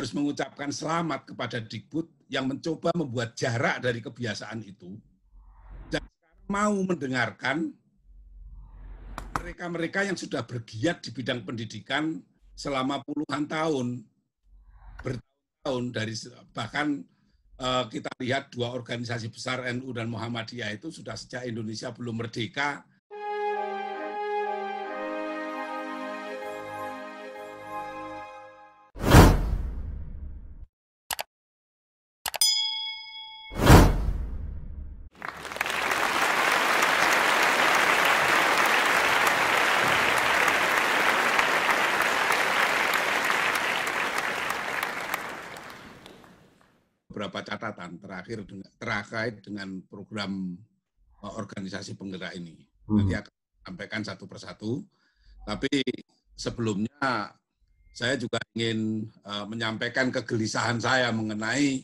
harus mengucapkan selamat kepada Dikbud yang mencoba membuat jarak dari kebiasaan itu dan mau mendengarkan mereka-mereka yang sudah bergiat di bidang pendidikan selama puluhan tahun, bertahun dari bahkan eh, kita lihat dua organisasi besar NU dan Muhammadiyah itu sudah sejak Indonesia belum merdeka terakhir dengan, terkait dengan program eh, organisasi penggerak ini. Hmm. Nanti akan sampaikan satu persatu. Tapi sebelumnya saya juga ingin uh, menyampaikan kegelisahan saya mengenai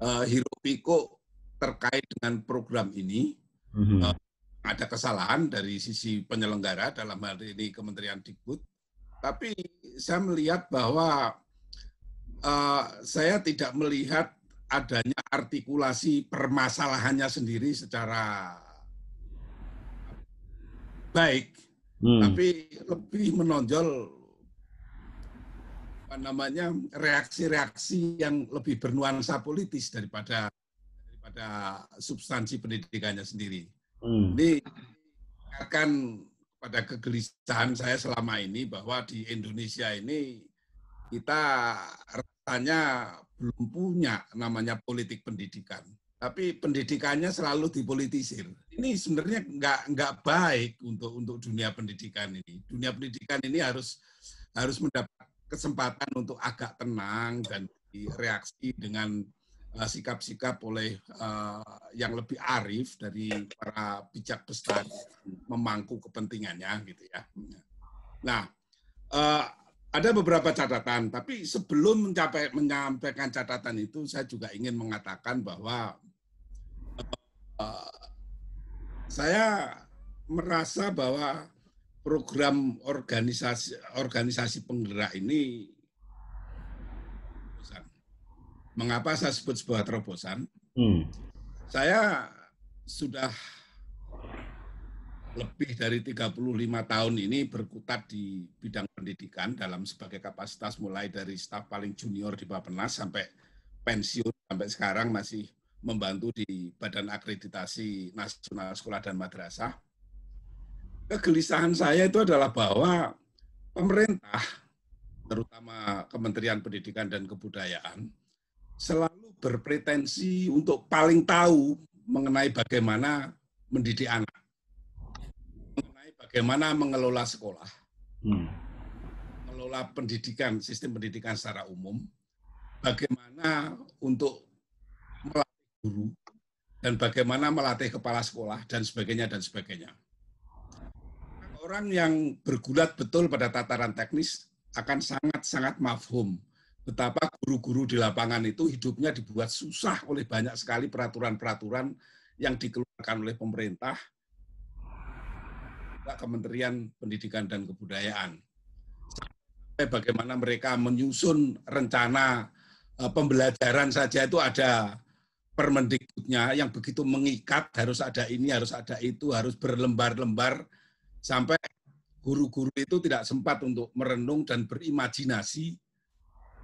uh, eh, Hiro Piko terkait dengan program ini. Hmm. Uh, ada kesalahan dari sisi penyelenggara dalam hal ini Kementerian Dikbud. Tapi saya melihat bahwa uh, saya tidak melihat adanya artikulasi permasalahannya sendiri secara baik, hmm. tapi lebih menonjol apa namanya reaksi-reaksi yang lebih bernuansa politis daripada daripada substansi pendidikannya sendiri. Hmm. Ini akan pada kegelisahan saya selama ini bahwa di Indonesia ini kita rasanya belum punya namanya politik pendidikan. Tapi pendidikannya selalu dipolitisir. Ini sebenarnya nggak nggak baik untuk untuk dunia pendidikan ini. Dunia pendidikan ini harus harus mendapat kesempatan untuk agak tenang dan direaksi dengan eh, sikap-sikap oleh uh, yang lebih arif dari para bijak besar memangku kepentingannya gitu ya. Nah, uh, ada beberapa catatan, tapi sebelum mencapai menyampaikan catatan itu, saya juga ingin mengatakan bahwa uh, saya merasa bahwa program organisasi organisasi penggerak ini terobosan. Mengapa saya sebut sebuah terobosan? Hmm. Saya sudah lebih dari 35 tahun ini berkutat di bidang pendidikan dalam sebagai kapasitas mulai dari staf paling junior di Bappenas sampai pensiun sampai sekarang masih membantu di Badan Akreditasi Nasional Sekolah dan Madrasah. Kegelisahan saya itu adalah bahwa pemerintah, terutama Kementerian Pendidikan dan Kebudayaan, selalu berpretensi untuk paling tahu mengenai bagaimana mendidik anak bagaimana mengelola sekolah, hmm. mengelola pendidikan, sistem pendidikan secara umum, bagaimana untuk melatih guru, dan bagaimana melatih kepala sekolah, dan sebagainya, dan sebagainya. Nah, orang yang bergulat betul pada tataran teknis akan sangat-sangat mafhum betapa guru-guru di lapangan itu hidupnya dibuat susah oleh banyak sekali peraturan-peraturan yang dikeluarkan oleh pemerintah, juga Kementerian Pendidikan dan Kebudayaan. bagaimana mereka menyusun rencana eh, pembelajaran saja itu ada permendikbudnya yang begitu mengikat harus ada ini harus ada itu harus berlembar-lembar sampai guru-guru itu tidak sempat untuk merenung dan berimajinasi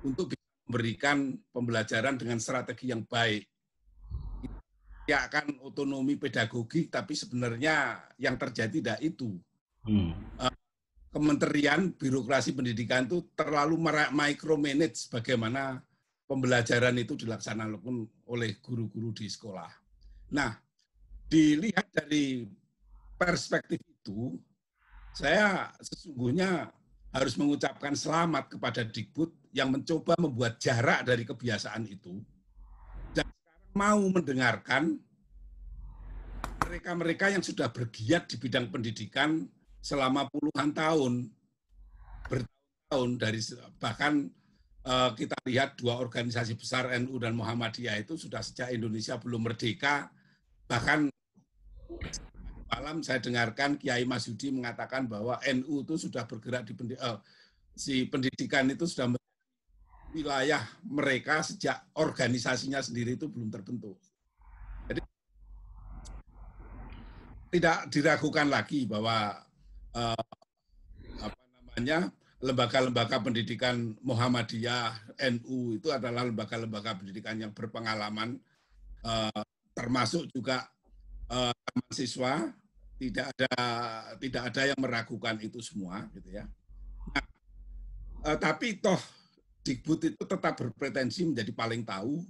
untuk memberikan pembelajaran dengan strategi yang baik ya akan otonomi pedagogik tapi sebenarnya yang terjadi tidak itu hmm. Eh, kementerian birokrasi pendidikan itu terlalu micromanage bagaimana pembelajaran itu dilaksanakan oleh guru-guru di sekolah. Nah, dilihat dari perspektif itu, saya sesungguhnya harus mengucapkan selamat kepada Dikbud yang mencoba membuat jarak dari kebiasaan itu mau mendengarkan mereka-mereka yang sudah bergiat di bidang pendidikan selama puluhan tahun, bertahun dari bahkan eh, kita lihat dua organisasi besar NU dan Muhammadiyah itu sudah sejak Indonesia belum merdeka, bahkan malam saya dengarkan Kiai Mas Yudi mengatakan bahwa NU itu sudah bergerak di pendidikan, eh, si pendidikan itu sudah wilayah mereka sejak organisasinya sendiri itu belum terbentuk. Jadi tidak diragukan lagi bahwa eh, apa namanya lembaga-lembaga pendidikan Muhammadiyah, NU itu adalah lembaga-lembaga pendidikan yang berpengalaman eh, termasuk juga eh, siswa tidak ada tidak ada yang meragukan itu semua gitu ya. Nah, eh, tapi toh Dikbud itu tetap berpretensi menjadi paling tahu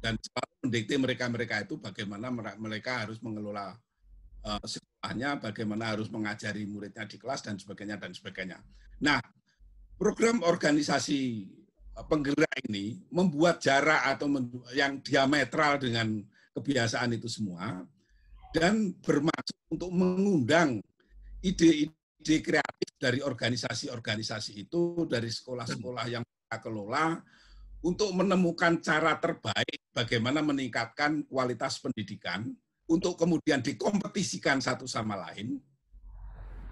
dan selalu mendikte mereka-mereka itu bagaimana mereka harus mengelola uh, sekolahnya, bagaimana harus mengajari muridnya di kelas dan sebagainya dan sebagainya. Nah, program organisasi eh, penggerak ini membuat jarak atau yang diametral dengan kebiasaan itu semua dan bermaksud untuk mengundang ide-ide kreatif dari organisasi-organisasi itu dari sekolah-sekolah yang kelola untuk menemukan cara terbaik bagaimana meningkatkan kualitas pendidikan untuk kemudian dikompetisikan satu sama lain,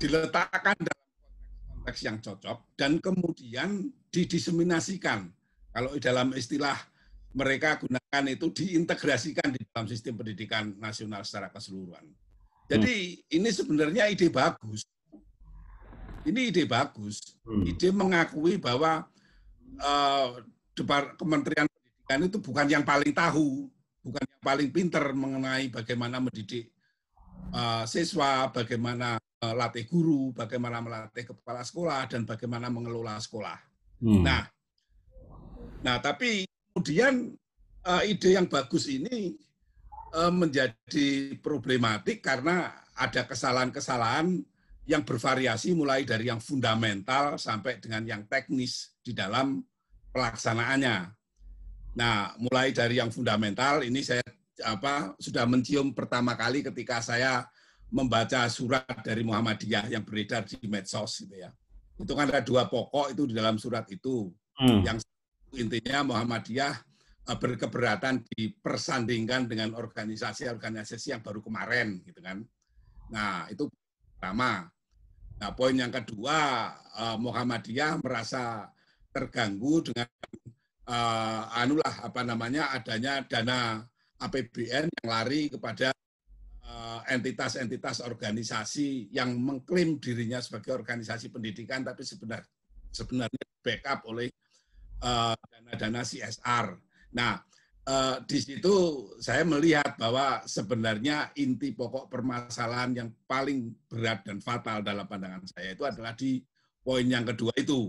diletakkan dalam konteks yang cocok, dan kemudian didiseminasikan. Kalau dalam istilah mereka gunakan itu diintegrasikan di dalam sistem pendidikan nasional secara keseluruhan. Jadi hmm. ini sebenarnya ide bagus. Ini ide bagus. Hmm. Ide mengakui bahwa uh, Kementerian Pendidikan itu bukan yang paling tahu, bukan yang paling pinter mengenai bagaimana mendidik uh, siswa, bagaimana uh, latih guru, bagaimana melatih kepala sekolah, dan bagaimana mengelola sekolah. Hmm. Nah, nah tapi kemudian uh, ide yang bagus ini uh, menjadi problematik karena ada kesalahan-kesalahan yang bervariasi mulai dari yang fundamental sampai dengan yang teknis di dalam pelaksanaannya. Nah, mulai dari yang fundamental ini saya apa sudah mencium pertama kali ketika saya membaca surat dari Muhammadiyah yang beredar di medsos gitu ya. Itu kan ada dua pokok itu di dalam surat itu. Hmm. Yang intinya Muhammadiyah eh, berkeberatan dipersandingkan dengan organisasi-organisasi yang baru kemarin gitu kan. Nah, itu pertama. Nah, poin yang kedua eh, Muhammadiyah merasa terganggu dengan uh, anulah apa namanya adanya dana APBN yang lari kepada eh, entitas-entitas uh, organisasi yang mengklaim dirinya sebagai organisasi pendidikan tapi sebenar, sebenarnya backup oleh eh, dana-dana uh, CSR. Nah, uh, di situ saya melihat bahwa sebenarnya inti pokok permasalahan yang paling berat dan fatal dalam pandangan saya itu adalah di poin yang kedua itu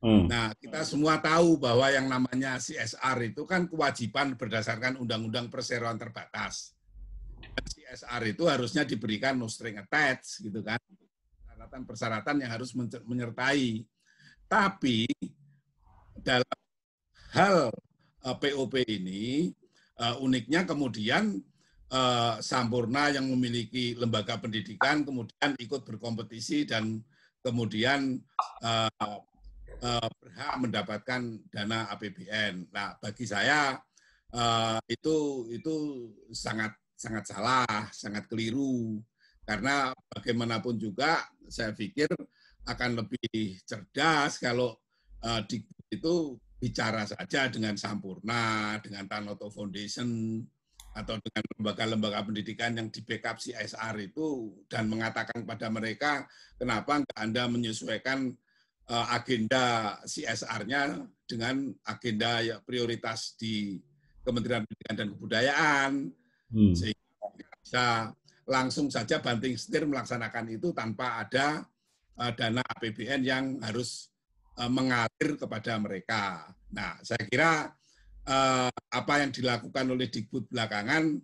Hmm. Nah, kita semua tahu bahwa yang namanya CSR itu kan kewajiban berdasarkan Undang-Undang Perseroan Terbatas. Dan CSR itu harusnya diberikan no string attached, gitu kan. Persyaratan-persyaratan yang harus menyertai. Tapi dalam hal POP eh, ini, eh, uniknya kemudian eh, Sampurna yang memiliki lembaga pendidikan kemudian ikut berkompetisi dan kemudian uh, Eh, berhak mendapatkan dana APBN. Nah, bagi saya eh, itu itu sangat sangat salah, sangat keliru. Karena bagaimanapun juga saya pikir akan lebih cerdas kalau eh, di, itu bicara saja dengan Sampurna, dengan Tanoto Foundation, atau dengan lembaga-lembaga pendidikan yang di backup CSR itu dan mengatakan pada mereka kenapa Anda menyesuaikan Eh, agenda CSR-nya dengan agenda ya, prioritas di Kementerian Pendidikan dan Kebudayaan hmm. sehingga bisa langsung saja banting setir melaksanakan itu tanpa ada eh, dana APBN yang harus eh, mengalir kepada mereka. Nah, saya kira apa yang dilakukan oleh Dikbud belakangan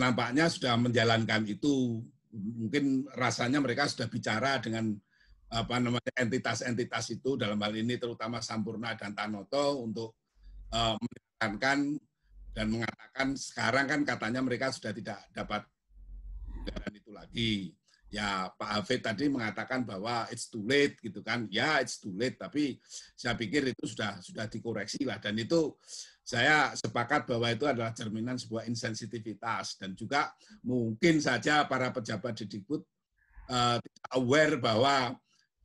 nampaknya sudah menjalankan itu mungkin rasanya mereka sudah bicara dengan apa namanya entitas-entitas itu dalam hal ini terutama Sampurna dan Tanoto untuk uh, menekankan dan mengatakan sekarang kan katanya mereka sudah tidak dapat dan itu lagi. Ya Pak Hafid tadi mengatakan bahwa it's too late gitu kan. Ya it's too late tapi saya pikir itu sudah sudah dikoreksi lah dan itu saya sepakat bahwa itu adalah cerminan sebuah insensitivitas dan juga mungkin saja para pejabat didikbud uh, eh, tidak aware bahwa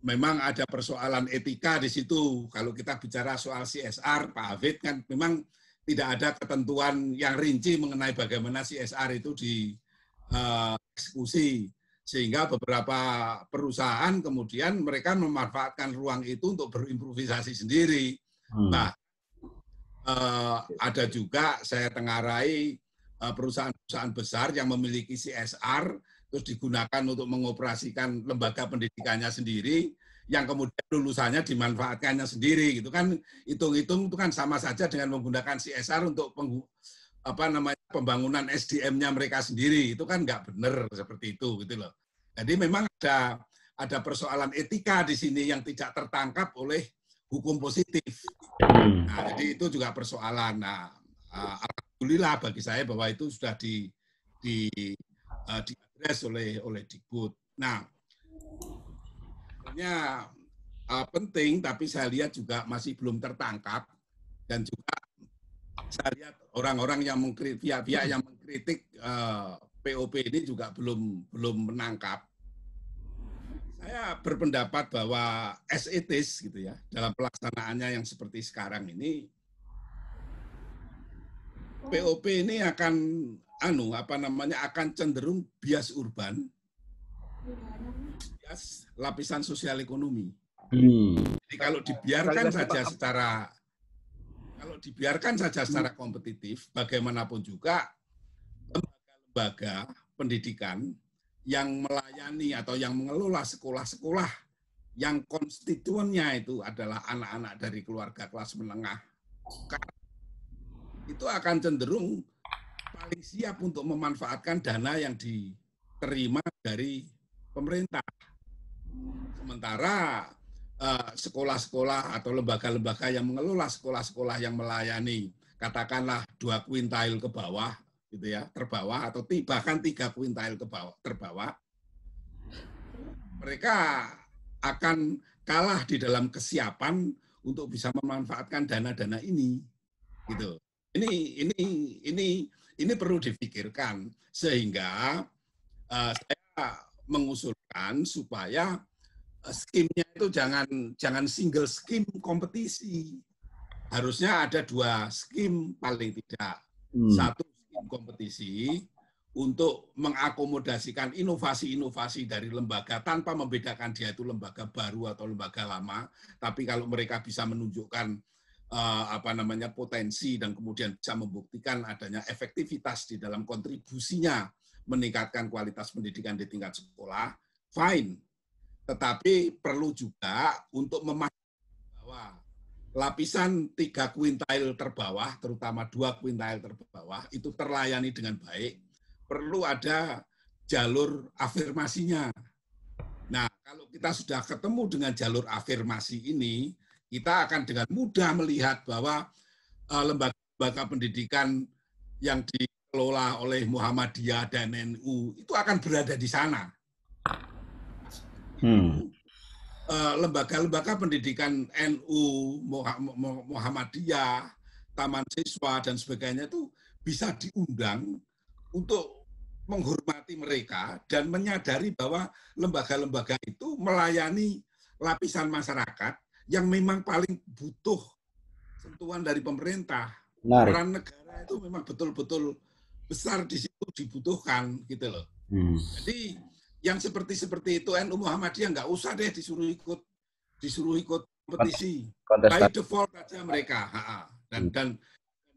memang ada persoalan etika di situ. Kalau kita bicara soal CSR, Pak Hafid kan memang tidak ada ketentuan yang rinci mengenai bagaimana CSR itu dieksekusi. Eh, Sehingga beberapa perusahaan kemudian mereka memanfaatkan ruang itu untuk berimprovisasi sendiri. Hmm. Nah, eh, ada juga saya tengarai eh, perusahaan-perusahaan besar yang memiliki CSR terus digunakan untuk mengoperasikan lembaga pendidikannya sendiri, yang kemudian lulusannya dimanfaatkannya sendiri gitu kan hitung-hitung itu kan sama saja dengan menggunakan CSR untuk apa namanya pembangunan SDM-nya mereka sendiri itu kan nggak benar seperti itu gitu loh jadi memang ada ada persoalan etika di sini yang tidak tertangkap oleh hukum positif nah, jadi itu juga persoalan nah ah, alhamdulillah bagi saya bahwa itu sudah di di uh, di diadres oleh oleh Dikbud. Nah, sebenarnya uh, penting tapi saya lihat juga masih belum tertangkap dan juga saya lihat orang-orang yang mengkritik pihak-pihak yang mengkritik uh, eh, POP ini juga belum belum menangkap. Saya berpendapat bahwa SETIS gitu ya dalam pelaksanaannya yang seperti sekarang ini POP ini akan anu apa namanya akan cenderung bias urban, bias lapisan sosial ekonomi. Hmm. Jadi kalau dibiarkan saja secara kalau dibiarkan saja secara kompetitif, bagaimanapun juga lembaga-lembaga pendidikan yang melayani atau yang mengelola sekolah-sekolah yang konstituennya itu adalah anak-anak dari keluarga kelas menengah itu akan cenderung paling siap untuk memanfaatkan dana yang diterima dari pemerintah. Sementara eh, sekolah-sekolah atau lembaga-lembaga yang mengelola sekolah-sekolah yang melayani katakanlah dua kuintail ke bawah gitu ya terbawah atau bahkan tiga kuintail ke bawah terbawah mereka akan kalah di dalam kesiapan untuk bisa memanfaatkan dana-dana ini gitu ini ini ini ini perlu dipikirkan sehingga uh, saya mengusulkan supaya eh, skimnya itu jangan jangan single skim kompetisi. Harusnya ada dua skim paling tidak. Hmm. Satu skim kompetisi untuk mengakomodasikan inovasi-inovasi dari lembaga tanpa membedakan dia itu lembaga baru atau lembaga lama. Tapi kalau mereka bisa menunjukkan Eh, apa namanya potensi dan kemudian bisa membuktikan adanya efektivitas di dalam kontribusinya meningkatkan kualitas pendidikan di tingkat sekolah, fine. Tetapi perlu juga untuk memastikan bahwa lapisan tiga kuintail terbawah, terutama dua kuintail terbawah, itu terlayani dengan baik, perlu ada jalur afirmasinya. Nah, kalau kita sudah ketemu dengan jalur afirmasi ini, kita akan dengan mudah melihat bahwa eh, lembaga-lembaga pendidikan yang dikelola oleh Muhammadiyah dan NU itu akan berada di sana. lembaga hmm. eh, Lembaga-lembaga pendidikan NU, Muhammadiyah, Taman Siswa, dan sebagainya itu bisa diundang untuk menghormati mereka dan menyadari bahwa lembaga-lembaga itu melayani lapisan masyarakat yang memang paling butuh sentuhan dari pemerintah. Menarik. Peran negara itu memang betul-betul besar di situ dibutuhkan gitu loh. Hmm. Jadi yang seperti seperti itu NU Muhammadiyah nggak usah deh disuruh ikut disuruh ikut kompetisi. By default aja mereka. Ha -ha. Dan, hmm. dan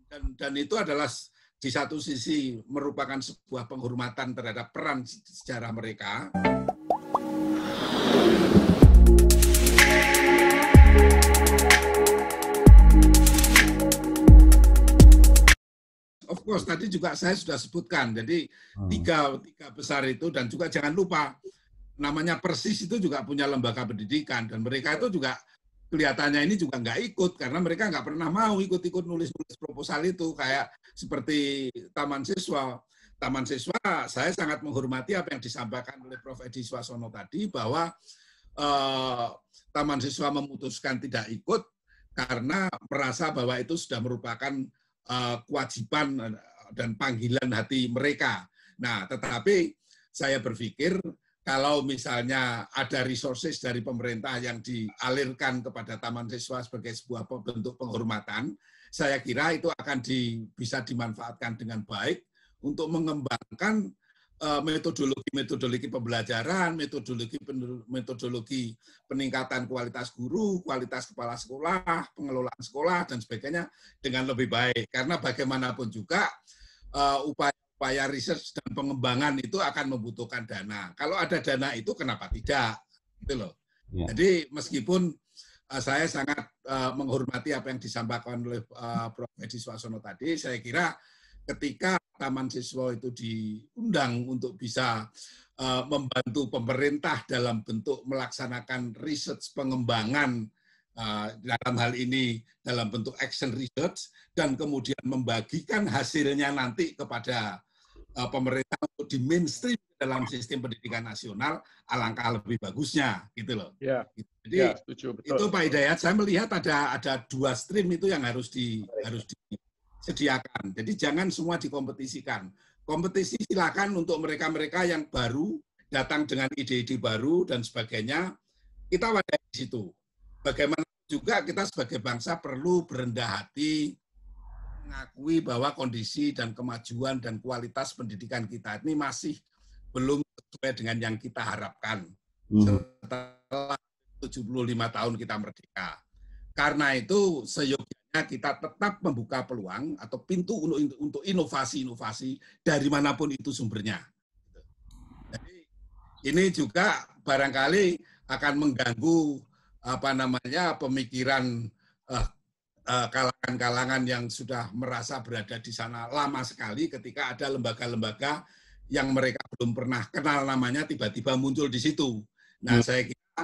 dan dan itu adalah di satu sisi merupakan sebuah penghormatan terhadap peran sejarah mereka. tadi juga saya sudah sebutkan. Jadi hmm. tiga tiga besar itu dan juga jangan lupa namanya persis itu juga punya lembaga pendidikan dan mereka itu juga kelihatannya ini juga nggak ikut karena mereka nggak pernah mau ikut-ikut nulis-nulis proposal itu kayak seperti taman siswa. Taman siswa saya sangat menghormati apa yang disampaikan oleh Prof. Edi Swasono tadi bahwa eh, taman siswa memutuskan tidak ikut karena merasa bahwa itu sudah merupakan Eh, kewajiban dan panggilan hati mereka. Nah, tetapi saya berpikir kalau misalnya ada resources dari pemerintah yang dialirkan kepada Taman Siswa sebagai sebuah bentuk penghormatan, saya kira itu akan di, bisa dimanfaatkan dengan baik untuk mengembangkan metodologi-metodologi eh, pembelajaran, metodologi metodologi peningkatan kualitas guru, kualitas kepala sekolah, pengelolaan sekolah dan sebagainya dengan lebih baik karena bagaimanapun juga eh, upaya-upaya riset dan pengembangan itu akan membutuhkan dana. Kalau ada dana itu kenapa tidak? Gitu loh. Ya. Jadi meskipun eh, saya sangat menghormati apa yang disampaikan oleh Prof. Edi Suasono tadi, saya kira ketika Taman Siswa itu diundang untuk bisa uh, membantu pemerintah dalam bentuk melaksanakan riset pengembangan uh, dalam hal ini dalam bentuk action research dan kemudian membagikan hasilnya nanti kepada uh, pemerintah untuk di mainstream dalam sistem pendidikan nasional alangkah lebih bagusnya gitu loh. Ya. Jadi ya, setuju, itu Pak Hidayat saya melihat ada ada dua stream itu yang harus di harus di sediakan. Jadi jangan semua dikompetisikan. Kompetisi silakan untuk mereka-mereka yang baru datang dengan ide-ide baru dan sebagainya. Kita wadai di situ. Bagaimana juga kita sebagai bangsa perlu berendah hati mengakui bahwa kondisi dan kemajuan dan kualitas pendidikan kita ini masih belum sesuai dengan yang kita harapkan hmm. setelah 75 tahun kita merdeka. Karena itu seyogyanya kita tetap membuka peluang atau pintu untuk inovasi-inovasi dari manapun itu sumbernya. Jadi ini juga barangkali akan mengganggu apa namanya pemikiran eh, eh, kalangan-kalangan yang sudah merasa berada di sana lama sekali ketika ada lembaga-lembaga yang mereka belum pernah kenal namanya tiba-tiba muncul di situ. Nah, hmm. saya kira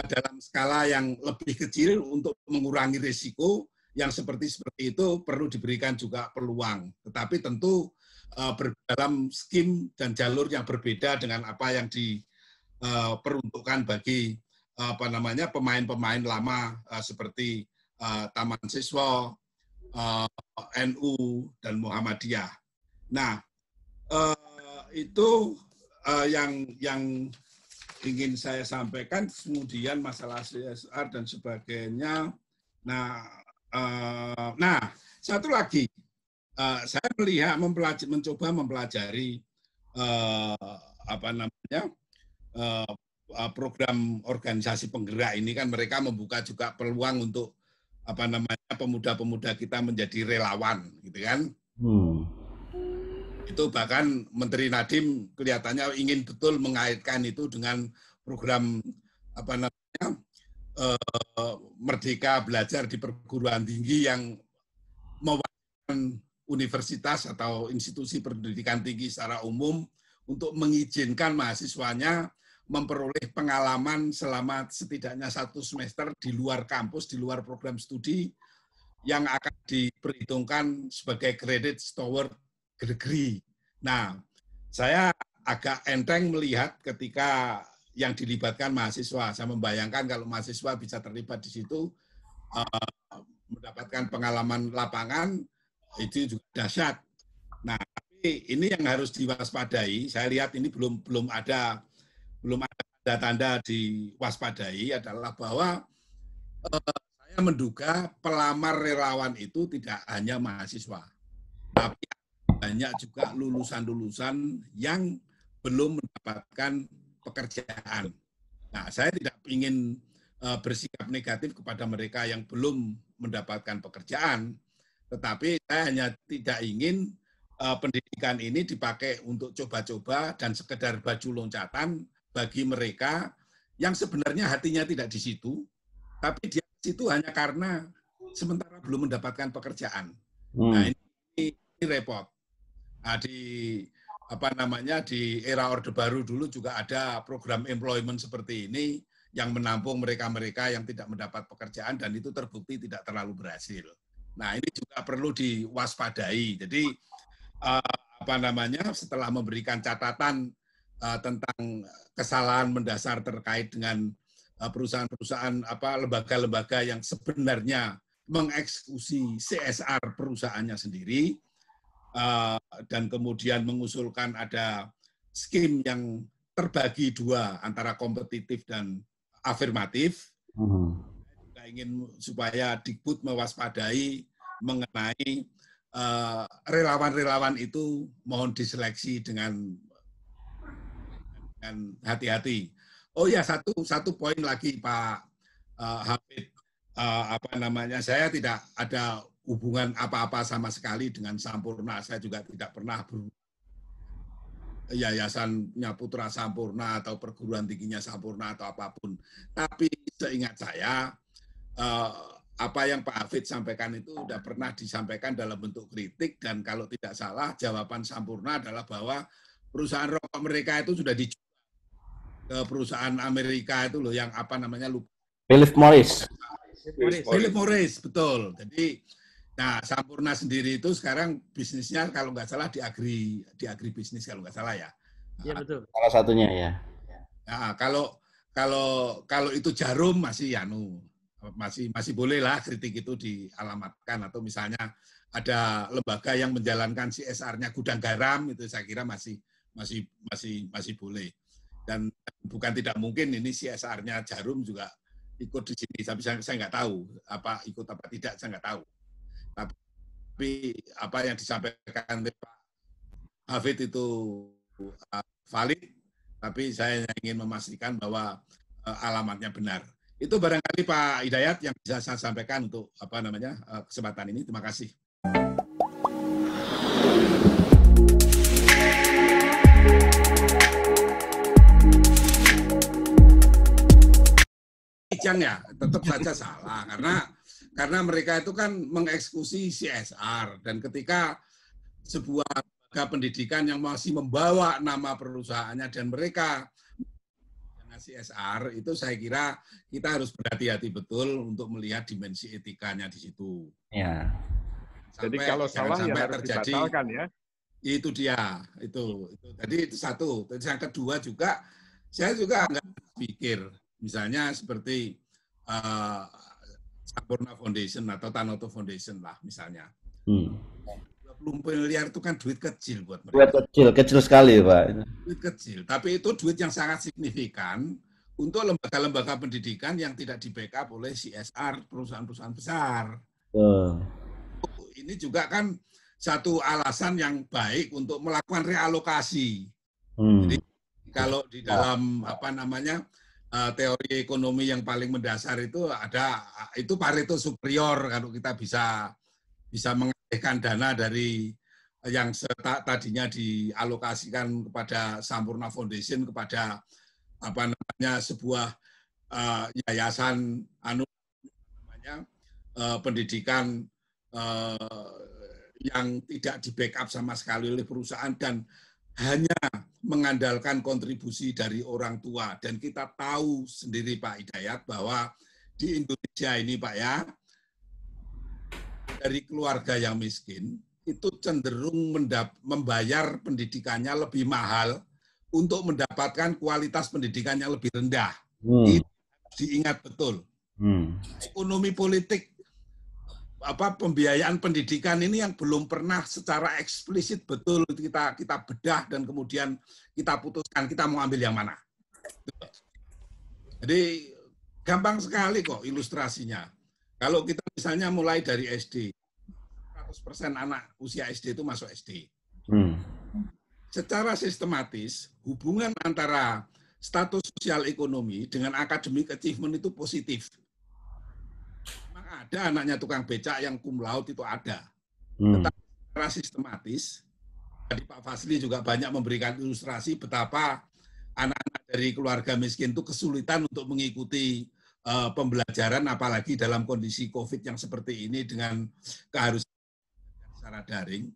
eh, dalam skala yang lebih kecil untuk mengurangi risiko yang seperti seperti itu perlu diberikan juga peluang. Tetapi tentu uh, dalam skim dan jalur yang berbeda dengan apa yang diperuntukkan eh, uh, bagi uh, apa namanya pemain-pemain lama uh, seperti uh, Taman Siswa, uh, NU dan Muhammadiyah. Nah uh, itu uh, yang yang ingin saya sampaikan kemudian masalah CSR dan sebagainya. Nah Eh, nah, satu lagi, uh, saya melihat mempelajari, mencoba mempelajari uh, apa namanya uh, program organisasi penggerak ini kan mereka membuka juga peluang untuk apa namanya pemuda-pemuda kita menjadi relawan, gitu kan? Hmm. Itu bahkan Menteri Nadim kelihatannya ingin betul mengaitkan itu dengan program apa namanya Eh, merdeka belajar di perguruan tinggi yang mewajibkan universitas atau institusi pendidikan tinggi secara umum untuk mengizinkan mahasiswanya memperoleh pengalaman selama setidaknya satu semester di luar kampus, di luar program studi yang akan diperhitungkan sebagai kredit toward degree. Nah, saya agak enteng melihat ketika yang dilibatkan mahasiswa. Saya membayangkan kalau mahasiswa bisa terlibat di situ, eh, mendapatkan pengalaman lapangan, itu juga dahsyat. Nah, ini yang harus diwaspadai. Saya lihat ini belum belum ada belum ada tanda-tanda diwaspadai adalah bahwa eh, saya menduga pelamar relawan itu tidak hanya mahasiswa, tapi banyak juga lulusan-lulusan yang belum mendapatkan pekerjaan. Nah, saya tidak ingin uh, bersikap negatif kepada mereka yang belum mendapatkan pekerjaan, tetapi saya hanya tidak ingin uh, pendidikan ini dipakai untuk coba-coba dan sekedar baju loncatan bagi mereka yang sebenarnya hatinya tidak di situ, tapi di situ hanya karena sementara belum mendapatkan pekerjaan. Nah, hmm. Nah, ini, ini repot. Nah, di apa namanya di era Orde Baru dulu juga ada program employment seperti ini yang menampung mereka-mereka yang tidak mendapat pekerjaan dan itu terbukti tidak terlalu berhasil. Nah, ini juga perlu diwaspadai. Jadi eh, apa namanya setelah memberikan catatan eh, tentang kesalahan mendasar terkait dengan eh, perusahaan-perusahaan apa lembaga-lembaga yang sebenarnya mengeksekusi CSR perusahaannya sendiri Eh, dan kemudian mengusulkan ada skim yang terbagi dua antara kompetitif dan afirmatif. -huh. Hmm. Kita ingin supaya Dikbud mewaspadai mengenai eh, relawan-relawan uh, itu mohon diseleksi dengan dengan hati-hati. Oh ya satu satu poin lagi Pak uh, eh, Habib uh, apa namanya saya tidak ada hubungan apa-apa sama sekali dengan Sampurna. Saya juga tidak pernah ber yayasannya Putra Sampurna atau perguruan tingginya Sampurna atau apapun. Tapi seingat saya, eh, apa yang Pak Hafid sampaikan itu sudah pernah disampaikan dalam bentuk kritik dan kalau tidak salah jawaban Sampurna adalah bahwa perusahaan rokok mereka itu sudah dijual ke perusahaan Amerika itu loh yang apa namanya lupa. Philip Morris. Philip Morris, Philip Morris betul. Jadi Nah, Sampurna sendiri itu sekarang bisnisnya kalau nggak salah di agri di agri bisnis kalau nggak salah ya. Iya betul. Salah satunya ya. Nah, kalau kalau kalau itu jarum masih yanu masih masih boleh lah kritik itu dialamatkan atau misalnya ada lembaga yang menjalankan CSR-nya gudang garam itu saya kira masih masih masih masih boleh dan bukan tidak mungkin ini CSR-nya jarum juga ikut di sini tapi saya, saya nggak tahu apa ikut apa tidak saya nggak tahu tapi apa yang disampaikan oleh Pak Hafid itu eh, valid, tapi saya ingin memastikan bahwa eh, alamatnya benar. Itu barangkali Pak Hidayat yang bisa saya sampaikan untuk apa namanya eh, kesempatan ini. Terima kasih. Kijang ya, tetap saja salah karena karena mereka itu kan mengeksekusi CSR dan ketika sebuah lembaga pendidikan yang masih membawa nama perusahaannya dan mereka CSR itu saya kira kita harus berhati-hati betul untuk melihat dimensi etikanya di situ. Ya. Sampai, Jadi kalau salah ya sampai ya harus terjadi, ya. Itu dia, itu. itu. Jadi itu satu. Terus yang kedua juga saya juga nggak pikir misalnya seperti eh, Sampurna Foundation atau Tanoto Foundation lah misalnya. Hmm. 20 miliar itu kan duit kecil buat mereka. Duit kecil, kecil sekali Pak. Duit kecil, tapi itu duit yang sangat signifikan untuk lembaga-lembaga pendidikan yang tidak di backup oleh CSR perusahaan-perusahaan besar. Uh. Ini juga kan satu alasan yang baik untuk melakukan realokasi. Hmm. Jadi kalau di dalam apa namanya Eh, teori ekonomi yang paling mendasar itu ada itu Pareto superior kalau kita bisa bisa mengalihkan dana dari yang serta, tadinya dialokasikan kepada Sampurna Foundation kepada apa namanya sebuah uh, yayasan anu namanya uh, pendidikan uh, yang tidak di backup sama sekali oleh perusahaan dan hanya mengandalkan kontribusi dari orang tua dan kita tahu sendiri Pak Hidayat bahwa di Indonesia ini Pak ya dari keluarga yang miskin itu cenderung membayar pendidikannya lebih mahal untuk mendapatkan kualitas pendidikan yang lebih rendah. Hmm. Itu diingat betul. Hmm. Ekonomi politik apa pembiayaan pendidikan ini yang belum pernah secara eksplisit betul kita kita bedah dan kemudian kita putuskan kita mau ambil yang mana. Jadi gampang sekali kok ilustrasinya. Kalau kita misalnya mulai dari SD, 100% anak usia SD itu masuk SD. Hmm. Secara sistematis, hubungan antara status sosial ekonomi dengan akademik achievement itu positif ada anaknya tukang becak yang kum laut itu ada. Hmm. Tetapi secara sistematis, tadi Pak Fasli juga banyak memberikan ilustrasi betapa anak-anak dari keluarga miskin itu kesulitan untuk mengikuti uh, pembelajaran, apalagi dalam kondisi COVID yang seperti ini dengan keharusan secara daring.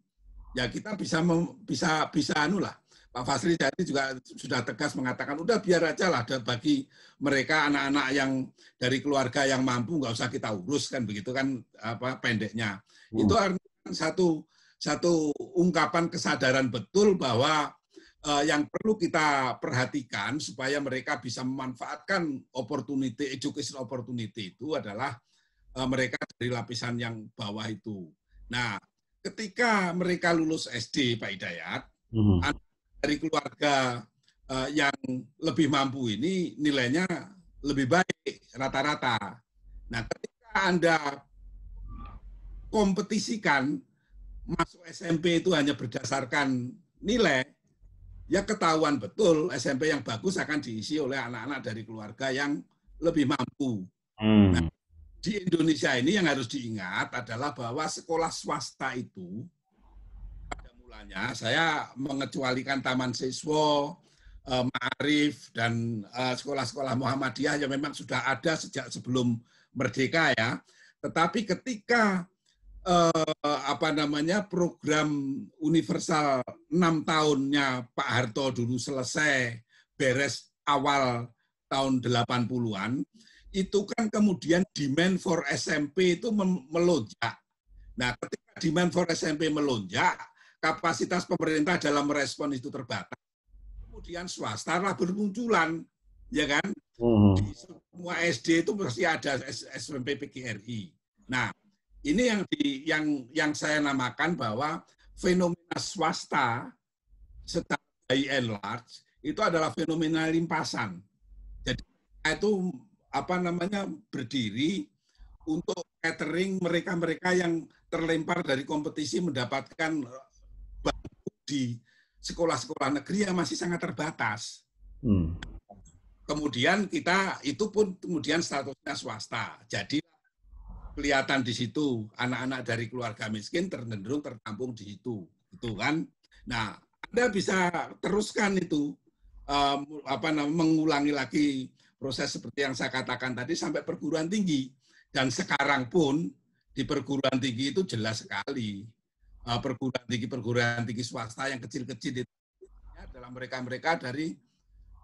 Ya kita bisa mem, bisa bisa anu lah Pak Fasri tadi juga sudah tegas mengatakan, udah biar aja lah bagi mereka anak-anak yang dari keluarga yang mampu nggak usah kita urus kan begitu kan apa pendeknya. Hmm. Itu artinya satu satu ungkapan kesadaran betul bahwa uh, yang perlu kita perhatikan supaya mereka bisa memanfaatkan opportunity education opportunity itu adalah uh, mereka dari lapisan yang bawah itu. Nah, ketika mereka lulus SD Pak Hidayat, -hmm dari keluarga uh, yang lebih mampu ini nilainya lebih baik rata-rata. Nah, ketika Anda kompetisikan masuk SMP itu hanya berdasarkan nilai, ya ketahuan betul SMP yang bagus akan diisi oleh anak-anak dari keluarga yang lebih mampu. Hmm. Nah, di Indonesia ini yang harus diingat adalah bahwa sekolah swasta itu kesimpulannya saya mengecualikan Taman Siswo, eh, Ma'arif, dan eh, sekolah-sekolah eh, Muhammadiyah yang memang sudah ada sejak sebelum merdeka ya. Tetapi ketika eh, apa namanya program universal 6 tahunnya Pak Harto dulu selesai beres awal tahun 80-an, itu kan kemudian demand for SMP itu melonjak. Nah, ketika demand for SMP melonjak, kapasitas pemerintah dalam merespon itu terbatas. Kemudian swasta lah bermunculan, ya kan? Hmm. Di semua SD itu pasti ada SMP PGRI. Nah, ini yang di yang yang saya namakan bahwa fenomena swasta secara by and large itu adalah fenomena limpasan. Jadi itu apa namanya berdiri untuk catering mereka-mereka yang terlempar dari kompetisi mendapatkan baru di sekolah-sekolah negeri yang masih sangat terbatas. Hmm. Kemudian kita itu pun kemudian statusnya swasta. Jadi kelihatan di situ anak-anak dari keluarga miskin tercenderung tertampung di situ, itu kan. Nah, Anda bisa teruskan itu um, apa namanya mengulangi lagi proses seperti yang saya katakan tadi sampai perguruan tinggi dan sekarang pun di perguruan tinggi itu jelas sekali uh, perguruan tinggi perguruan tinggi swasta yang kecil-kecil itu dalam mereka-mereka dari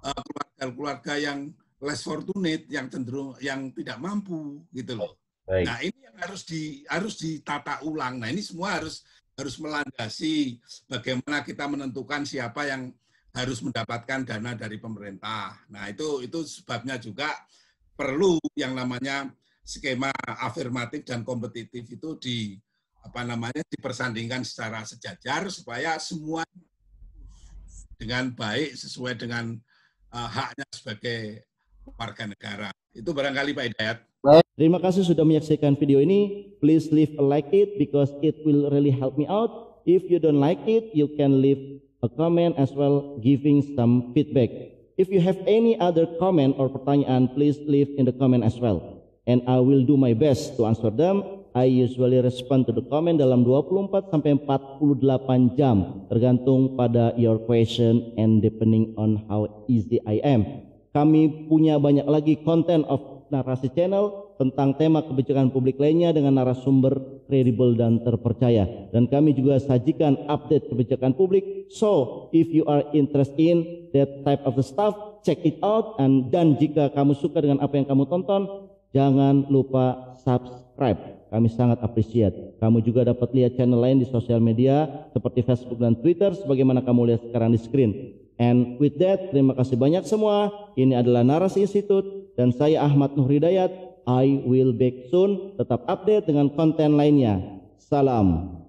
eh, keluarga-keluarga yang less fortunate yang cenderung yang tidak mampu gitu loh. Baik. Nah, ini yang harus di harus ditata ulang. Nah, ini semua harus harus melandasi bagaimana kita menentukan siapa yang harus mendapatkan dana dari pemerintah. Nah, itu itu sebabnya juga perlu yang namanya skema afirmatif dan kompetitif itu di apa namanya dipersandingkan secara sejajar supaya semua dengan baik sesuai dengan uh, haknya sebagai warga negara. Itu barangkali Pak Hidayat. Terima kasih sudah menyaksikan video ini. Please leave a like it because it will really help me out. If you don't like it, you can leave a comment as well giving some feedback. If you have any other comment or pertanyaan, please leave in the comment as well. And I will do my best to answer them I usually respond to the comment dalam 24 sampai 48 jam tergantung pada your question and depending on how easy I am. Kami punya banyak lagi konten of narasi channel tentang tema kebijakan publik lainnya dengan narasumber kredibel dan terpercaya. Dan kami juga sajikan update kebijakan publik. So, if you are interested in that type of the stuff, check it out. And, dan jika kamu suka dengan apa yang kamu tonton, jangan lupa subscribe. Kami sangat appreciate. Kamu juga dapat lihat channel lain di sosial media seperti Facebook dan Twitter sebagaimana kamu lihat sekarang di screen. And with that, terima kasih banyak semua. Ini adalah Narasi Institute dan saya Ahmad Nur Hidayat. I will back soon. Tetap update dengan konten lainnya. Salam.